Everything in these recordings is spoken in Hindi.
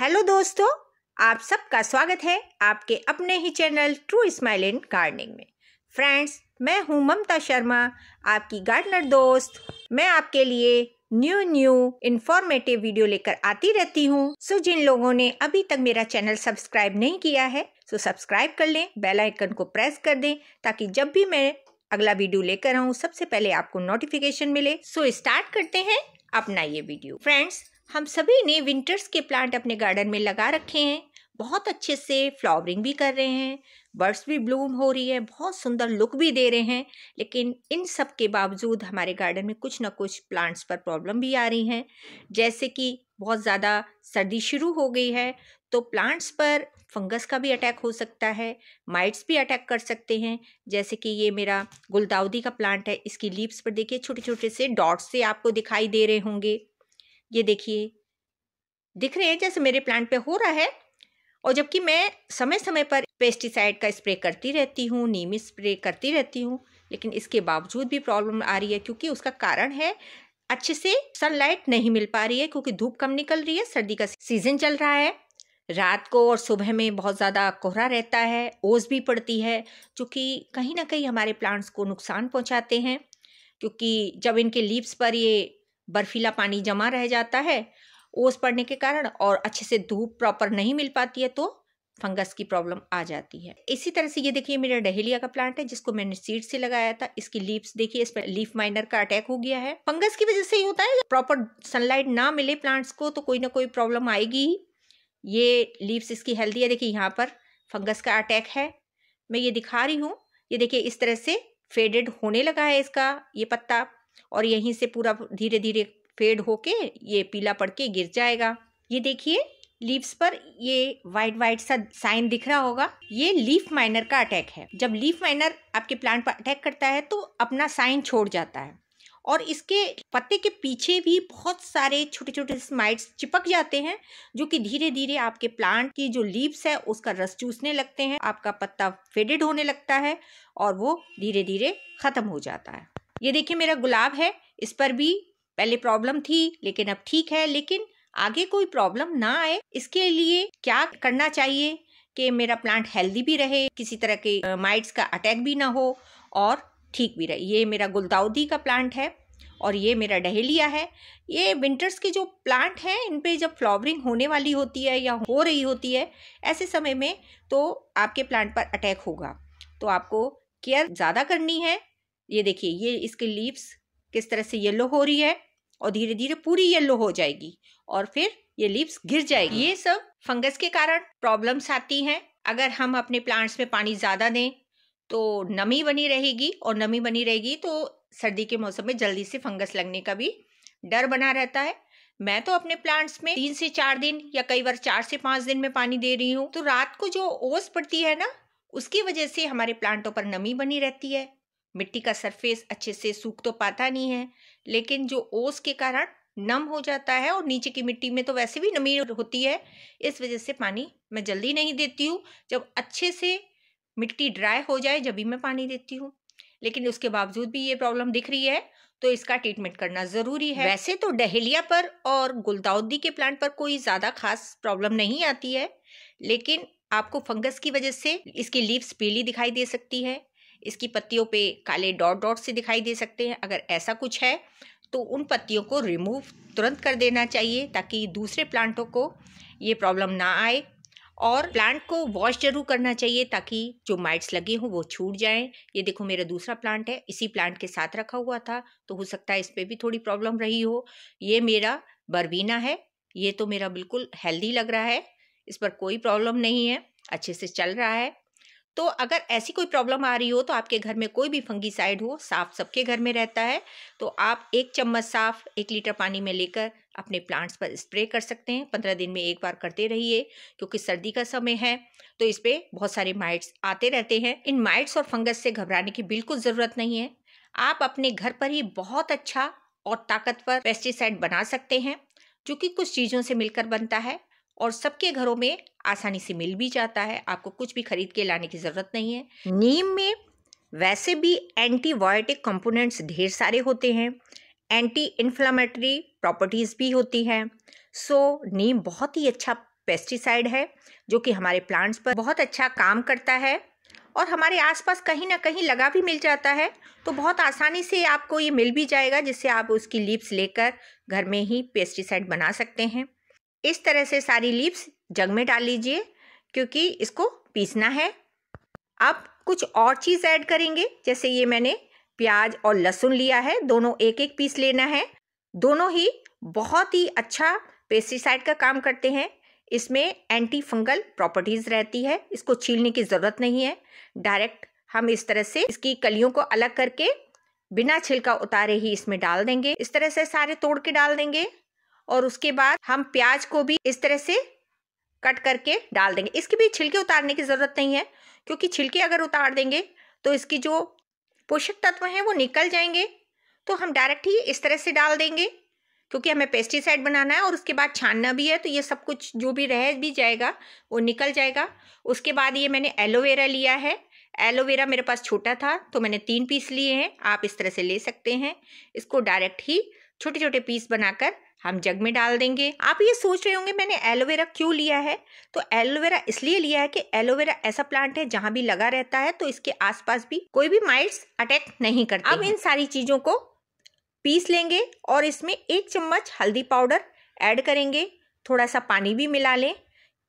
हेलो दोस्तों आप सबका स्वागत है आपके अपने ही channel true smile in gardening में फ्रेंड्स मैं हूं ममता शर्मा आपकी गार्डनर दोस्त मैं आपके लिए न्यू न्यू इन्फॉर्मेटिव वीडियो लेकर आती रहती हूँ सो जिन लोगों ने अभी तक मेरा चैनल सब्सक्राइब नहीं किया है सो सब्सक्राइब कर लें बेल आइकन को प्रेस कर दें ताकि जब भी मैं अगला वीडियो लेकर आऊँ सबसे पहले आपको नोटिफिकेशन मिले सो स्टार्ट करते हैं अपना ये वीडियो फ्रेंड्स हम सभी ने विंटर्स के प्लांट अपने गार्डन में लगा रखे हैं बहुत अच्छे से फ्लावरिंग भी कर रहे हैं बर्ड्स भी ब्लूम हो रही है बहुत सुंदर लुक भी दे रहे हैं लेकिन इन सब के बावजूद हमारे गार्डन में कुछ ना कुछ प्लांट्स पर प्रॉब्लम भी आ रही हैं जैसे कि बहुत ज़्यादा सर्दी शुरू हो गई है तो प्लांट्स पर फंगस का भी अटैक हो सकता है माइट्स भी अटैक कर सकते हैं जैसे कि ये मेरा गुलदाउदी का प्लांट है इसकी लीव्स पर देखिए छोटे छोटे से डॉट्स से आपको दिखाई दे रहे होंगे ये देखिए दिख रहे हैं जैसे मेरे प्लांट पे हो रहा है और जबकि मैं समय समय पर पेस्टिसाइड का स्प्रे करती रहती हूँ नियमित स्प्रे करती रहती हूँ लेकिन इसके बावजूद भी प्रॉब्लम आ रही है क्योंकि उसका कारण है अच्छे से सनलाइट नहीं मिल पा रही है क्योंकि धूप कम निकल रही है सर्दी का सीजन चल रहा है रात को और सुबह में बहुत ज़्यादा कोहरा रहता है ओस भी पड़ती है जो कि कहीं ना कहीं हमारे प्लांट्स को नुकसान पहुंचाते हैं क्योंकि जब इनके लीव्स पर ये बर्फीला पानी जमा रह जाता है ओस पड़ने के कारण और अच्छे से धूप प्रॉपर नहीं मिल पाती है तो फंगस की प्रॉब्लम आ जाती है इसी तरह से ये देखिए मेरा डहेलिया का प्लांट है जिसको मैंने सीड से लगाया था इसकी लीव्स देखिए इस पर लीफ माइनर का अटैक हो गया है फंगस की वजह से ही होता है प्रॉपर सनलाइट ना मिले प्लांट्स को तो कोई ना कोई प्रॉब्लम आएगी ये लीव्स इसकी हेल्दी है देखिए यहाँ पर फंगस का अटैक है मैं ये दिखा रही हूँ ये देखिए इस तरह से फेडेड होने लगा है इसका ये पत्ता और यहीं से पूरा धीरे धीरे फेड होके ये पीला पड़ के गिर जाएगा ये देखिए लीव्स पर ये वाइट वाइट सा साइन दिख रहा होगा ये लीफ माइनर का अटैक है जब लीफ माइनर आपके प्लांट पर अटैक करता है तो अपना साइन छोड़ जाता है और इसके पत्ते के पीछे भी बहुत सारे छोटे छोटे स्माइट्स चिपक जाते हैं जो कि धीरे धीरे आपके प्लांट की जो लीव्स है उसका रस चूसने लगते हैं आपका पत्ता फेडेड होने लगता है और वो धीरे धीरे ख़त्म हो जाता है ये देखिए मेरा गुलाब है इस पर भी पहले प्रॉब्लम थी लेकिन अब ठीक है लेकिन आगे कोई प्रॉब्लम ना आए इसके लिए क्या करना चाहिए कि मेरा प्लांट हेल्दी भी रहे किसी तरह के माइट्स का अटैक भी ना हो और ठीक भी रहे ये मेरा गुलदाउदी का प्लांट है और ये मेरा डहेलिया है ये विंटर्स के जो प्लांट हैं इन पे जब फ्लावरिंग होने वाली होती है या हो रही होती है ऐसे समय में तो आपके प्लांट पर अटैक होगा तो आपको केयर ज़्यादा करनी है ये देखिए ये इसके लीव्स किस तरह से येलो हो रही है और धीरे धीरे पूरी येलो हो जाएगी और फिर ये लीव्स गिर जाएगी ये सब फंगस के कारण प्रॉब्लम्स आती हैं अगर हम अपने प्लांट्स में पानी ज़्यादा दें तो नमी बनी रहेगी और नमी बनी रहेगी तो सर्दी के मौसम में जल्दी से फंगस लगने का भी डर बना रहता है मैं तो अपने प्लांट्स में तीन से चार दिन या कई बार चार से पाँच दिन में पानी दे रही हूँ तो रात को जो ओस पड़ती है ना उसकी वजह से हमारे प्लांटों पर नमी बनी रहती है मिट्टी का सरफेस अच्छे से सूख तो पाता नहीं है लेकिन जो ओस के कारण नम हो जाता है और नीचे की मिट्टी में तो वैसे भी नमी होती है इस वजह से पानी मैं जल्दी नहीं देती हूँ जब अच्छे से मिट्टी ड्राई हो जाए जब भी मैं पानी देती हूँ लेकिन उसके बावजूद भी ये प्रॉब्लम दिख रही है तो इसका ट्रीटमेंट करना ज़रूरी है वैसे तो डहेलिया पर और गुलदाउदी के प्लांट पर कोई ज़्यादा खास प्रॉब्लम नहीं आती है लेकिन आपको फंगस की वजह से इसकी लीव्स पीली दिखाई दे सकती है इसकी पत्तियों पे काले डॉट डॉट से दिखाई दे सकते हैं अगर ऐसा कुछ है तो उन पत्तियों को रिमूव तुरंत कर देना चाहिए ताकि दूसरे प्लांटों को ये प्रॉब्लम ना आए और प्लांट को वॉश जरूर करना चाहिए ताकि जो माइट्स लगे हों वो छूट जाएं ये देखो मेरा दूसरा प्लांट है इसी प्लांट के साथ रखा हुआ था तो हो सकता है इस पर भी थोड़ी प्रॉब्लम रही हो ये मेरा बर्बीना है ये तो मेरा बिल्कुल हेल्दी लग रहा है इस पर कोई प्रॉब्लम नहीं है अच्छे से चल रहा है तो अगर ऐसी कोई प्रॉब्लम आ रही हो तो आपके घर में कोई भी फंगीसाइड हो साफ सबके घर में रहता है तो आप एक चम्मच साफ एक लीटर पानी में लेकर अपने प्लांट्स पर स्प्रे कर सकते हैं पंद्रह दिन में एक बार करते रहिए क्योंकि सर्दी का समय है तो इस पर बहुत सारे माइट्स आते रहते हैं इन माइट्स और फंगस से घबराने की बिल्कुल ज़रूरत नहीं है आप अपने घर पर ही बहुत अच्छा और ताकतवर पेस्टिसाइड बना सकते हैं जो कि कुछ चीज़ों से मिलकर बनता है और सबके घरों में आसानी से मिल भी जाता है आपको कुछ भी खरीद के लाने की ज़रूरत नहीं है नीम में वैसे भी एंटीबायोटिक कंपोनेंट्स ढेर सारे होते हैं एंटी इन्फ्लामेटरी प्रॉपर्टीज़ भी होती हैं सो नीम बहुत ही अच्छा पेस्टिसाइड है जो कि हमारे प्लांट्स पर बहुत अच्छा काम करता है और हमारे आसपास कहीं ना कहीं लगा भी मिल जाता है तो बहुत आसानी से आपको ये मिल भी जाएगा जिससे आप उसकी लीप्स लेकर घर में ही पेस्टिसाइड बना सकते हैं इस तरह से सारी लीव्स जग में डाल लीजिए क्योंकि इसको पीसना है अब कुछ और चीज़ ऐड करेंगे जैसे ये मैंने प्याज और लहसुन लिया है दोनों एक एक पीस लेना है दोनों ही बहुत ही अच्छा पेस्टिसाइड का काम करते हैं इसमें एंटी फंगल प्रॉपर्टीज़ रहती है इसको छीलने की ज़रूरत नहीं है डायरेक्ट हम इस तरह से इसकी कलियों को अलग करके बिना छिलका उतारे ही इसमें डाल देंगे इस तरह से सारे तोड़ के डाल देंगे और उसके बाद हम प्याज को भी इस तरह से कट करके डाल देंगे इसके भी छिलके उतारने की ज़रूरत नहीं है क्योंकि छिलके अगर उतार देंगे तो इसकी जो पोषक तत्व हैं वो निकल जाएंगे तो हम डायरेक्ट ही इस तरह से डाल देंगे क्योंकि हमें पेस्टिसाइड बनाना है और उसके बाद छानना भी है तो ये सब कुछ जो भी रह भी जाएगा वो निकल जाएगा उसके बाद ये मैंने एलोवेरा लिया है एलोवेरा मेरे पास छोटा था तो मैंने तीन पीस लिए हैं आप इस तरह से ले सकते हैं इसको डायरेक्ट ही छोटे छोटे पीस बनाकर हम जग में डाल देंगे आप ये सोच रहे होंगे मैंने एलोवेरा क्यों लिया है तो एलोवेरा इसलिए लिया है कि एलोवेरा ऐसा प्लांट है जहाँ भी लगा रहता है तो इसके आसपास भी कोई भी माइट्स अटैक नहीं करते अब इन सारी चीज़ों को पीस लेंगे और इसमें एक चम्मच हल्दी पाउडर ऐड करेंगे थोड़ा सा पानी भी मिला लें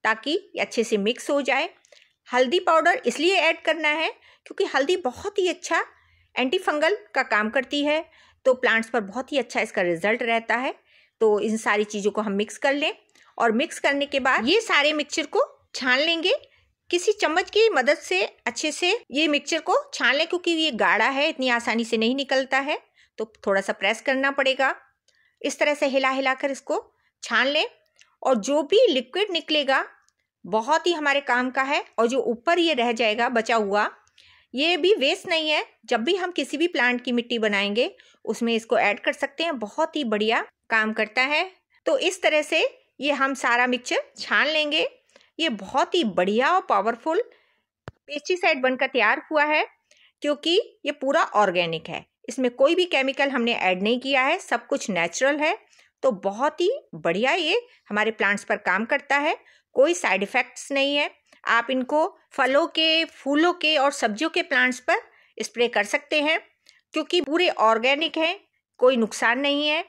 ताकि अच्छे से मिक्स हो जाए हल्दी पाउडर इसलिए ऐड करना है क्योंकि हल्दी बहुत ही अच्छा एंटी फंगल का काम करती है तो प्लांट्स पर बहुत ही अच्छा इसका रिजल्ट रहता है तो इन सारी चीज़ों को हम मिक्स कर लें और मिक्स करने के बाद ये सारे मिक्सचर को छान लेंगे किसी चम्मच की मदद से अच्छे से ये मिक्सचर को छान लें क्योंकि ये गाढ़ा है इतनी आसानी से नहीं निकलता है तो थोड़ा सा प्रेस करना पड़ेगा इस तरह से हिला हिला कर इसको छान लें और जो भी लिक्विड निकलेगा बहुत ही हमारे काम का है और जो ऊपर ये रह जाएगा बचा हुआ ये भी वेस्ट नहीं है जब भी हम किसी भी प्लांट की मिट्टी बनाएंगे उसमें इसको ऐड कर सकते हैं बहुत ही बढ़िया काम करता है तो इस तरह से ये हम सारा मिक्सचर छान लेंगे ये बहुत ही बढ़िया और पावरफुल पेस्टिसाइड बनकर तैयार हुआ है क्योंकि ये पूरा ऑर्गेनिक है इसमें कोई भी केमिकल हमने ऐड नहीं किया है सब कुछ नेचुरल है तो बहुत ही बढ़िया ये हमारे प्लांट्स पर काम करता है कोई साइड इफ़ेक्ट्स नहीं है आप इनको फलों के फूलों के और सब्जियों के प्लांट्स पर स्प्रे कर सकते हैं क्योंकि पूरे ऑर्गेनिक हैं कोई नुकसान नहीं है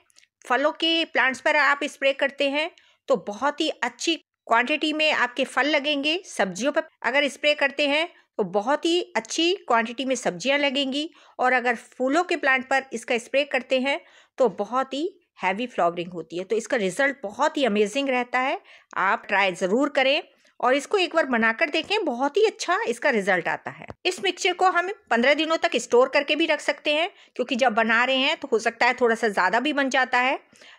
फलों के प्लांट्स पर आप स्प्रे करते हैं तो बहुत ही अच्छी क्वांटिटी में आपके फल लगेंगे सब्जियों पर अगर स्प्रे करते हैं तो बहुत ही अच्छी क्वांटिटी में सब्जियां लगेंगी और अगर फूलों के प्लांट पर इसका स्प्रे करते हैं तो बहुत ही हैवी फ्लावरिंग होती है तो इसका रिजल्ट बहुत ही अमेजिंग रहता है आप ट्राई ज़रूर करें और इसको एक बार बनाकर देखें बहुत ही अच्छा इसका रिजल्ट आता है इस मिक्सचर को हम पंद्रह दिनों तक स्टोर करके भी रख सकते हैं क्योंकि जब बना रहे हैं तो हो सकता है थोड़ा सा ज़्यादा भी बन जाता है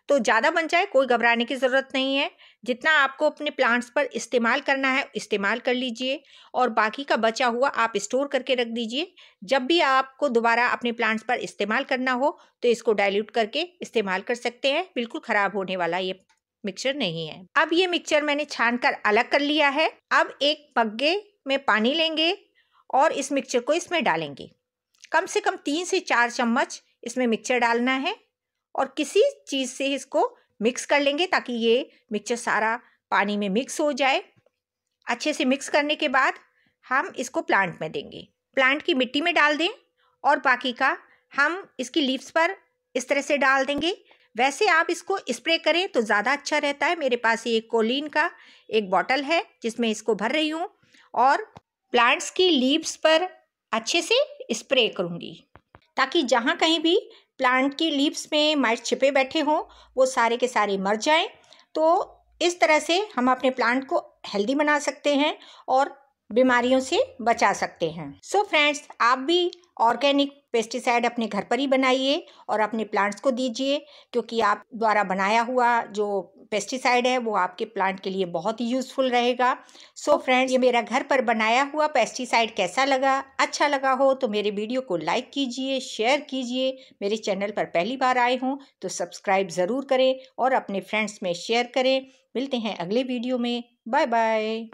तो ज़्यादा बन जाए कोई घबराने की ज़रूरत नहीं है जितना आपको अपने प्लांट्स पर इस्तेमाल करना है इस्तेमाल कर लीजिए और बाकी का बचा हुआ आप स्टोर करके रख दीजिए जब भी आपको दोबारा अपने प्लांट्स पर इस्तेमाल करना हो तो इसको डायल्यूट करके इस्तेमाल कर सकते हैं बिल्कुल ख़राब होने वाला ये मिक्सचर नहीं है अब ये मिक्सचर मैंने छान कर अलग कर लिया है अब एक पग्गे में पानी लेंगे और इस मिक्सचर को इसमें डालेंगे कम से कम तीन से चार चम्मच इसमें मिक्सचर डालना है और किसी चीज़ से इसको मिक्स कर लेंगे ताकि ये मिक्सचर सारा पानी में मिक्स हो जाए अच्छे से मिक्स करने के बाद हम इसको प्लांट में देंगे प्लांट की मिट्टी में डाल दें और बाकी का हम इसकी लीव्स पर इस तरह से डाल देंगे वैसे आप इसको स्प्रे करें तो ज़्यादा अच्छा रहता है मेरे पास ये कोलिन का एक बॉटल है जिसमें इसको भर रही हूँ और प्लांट्स की लीव्स पर अच्छे से स्प्रे करूँगी ताकि जहाँ कहीं भी प्लांट की लीव्स में माइट छिपे बैठे हों वो सारे के सारे मर जाएं तो इस तरह से हम अपने प्लांट को हेल्दी बना सकते हैं और बीमारियों से बचा सकते हैं सो so फ्रेंड्स आप भी ऑर्गेनिक पेस्टिसाइड अपने घर पर ही बनाइए और अपने प्लांट्स को दीजिए क्योंकि आप द्वारा बनाया हुआ जो पेस्टिसाइड है वो आपके प्लांट के लिए बहुत ही यूज़फुल रहेगा सो so फ्रेंड्स ये मेरा घर पर बनाया हुआ पेस्टिसाइड कैसा लगा अच्छा लगा हो तो मेरे वीडियो को लाइक कीजिए शेयर कीजिए मेरे चैनल पर पहली बार आए हों तो सब्सक्राइब ज़रूर करें और अपने फ्रेंड्स में शेयर करें मिलते हैं अगले वीडियो में बाय बाय